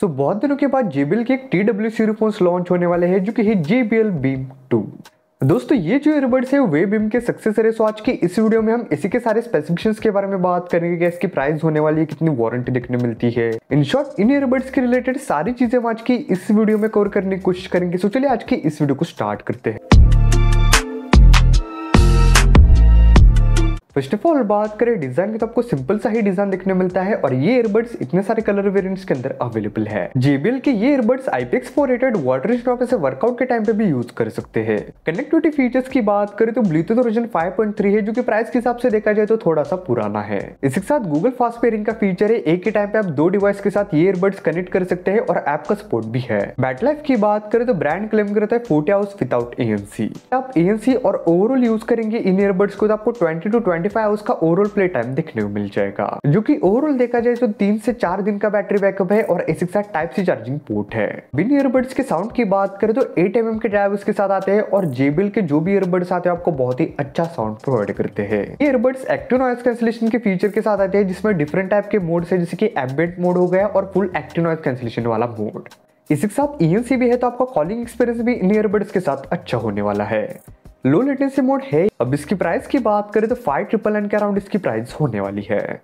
सो so, बहुत दिनों के बाद JBL के एक टी डब्ल्यू सी लॉन्च होने वाले हैं जो कि है JBL Beam 2 दोस्तों ये जो ईयरबड्स है वे बिम के सक्सेसर है सो आज की इस वीडियो में हम इसी के सारे स्पेसिफिकेशंस के बारे में बात करेंगे कि इसकी प्राइस होने वाली है कितनी वारंटी देखने मिलती है इन शॉर्ट इन ईयरबड्स के रिलेटेड सारी चीजें हम आज की इस वीडियो में कवर करने की कोशिश करेंगे सो चलिए आज की इस वीडियो को स्टार्ट करते हैं फर्स्ट ऑफ ऑल बात करें डिजाइन की तो आपको सिंपल सा ही डिजाइन देखने मिलता है और ये ईयरबड्स इतने सारे कलर वेरिएंट्स के अंदर अवेलेबल है जेबीएल के ये earbuds IPX four rated water stop से वर्कआउट के टाइम पे भी यूज कर सकते हैं कनेक्टिविटी फीचर्स की बात करें तो ब्लूटूथ वर्जन 5.3 है जो की प्राइस के हिसाब से देखा जाए तो थोड़ा सा पुराना है इसके साथ गूगल फास्ट पेयरिंग का फीचर है एक ही टाइम पे आप दो डिवाइस के साथ ये ईयरबड्स कनेक्ट कर सकते हैं और ऐप का सपोर्ट भी है बैटलाइफ की बात करें तो ब्रांड क्लेम करता है फोर्टी आवर्स विदाउट एएनसी आप एएनसी और ओवरऑल यूज करेंगे इन ईयरबड्स को तो आपको twenty two twenty twenty five 25 का ओवरऑल प्ले टाइम देखने को मिल जाएगा जो कि ओवरऑल देखा जाए तो तीन से चार दिन का बैटरी बैकअप है और इसके साथ टाइप सी चार्जिंग पोर्ट है बिन ईयरबड्स के साउंड की बात करें तो एट एम के ड्राइव उसके साथ आते हैं और जेबिल के जो भी ईयरबड्स आते हैं आपको बहुत ही अच्छा साउंड प्रोवाइड करते हैं ईयरबड्स एक्टिव नॉइस कैंसिलेशन के फीचर के साथ आते हैं जिसमें डिफरेंट टाइप के मोड है जैसे कि एम्बेट मोड हो गया और फुल एक्टिव नॉइस कैंसिलेशन वाला मोड इसी के साथ ई e भी है तो आपका कॉलिंग एक्सपीरियंस भी इन ईयरबड्स के साथ अच्छा होने वाला है लो लेटेंसी मोड है अब इसकी प्राइस की बात करें तो फाइव ट्रिपल एन के अराउंड इसकी प्राइस होने वाली है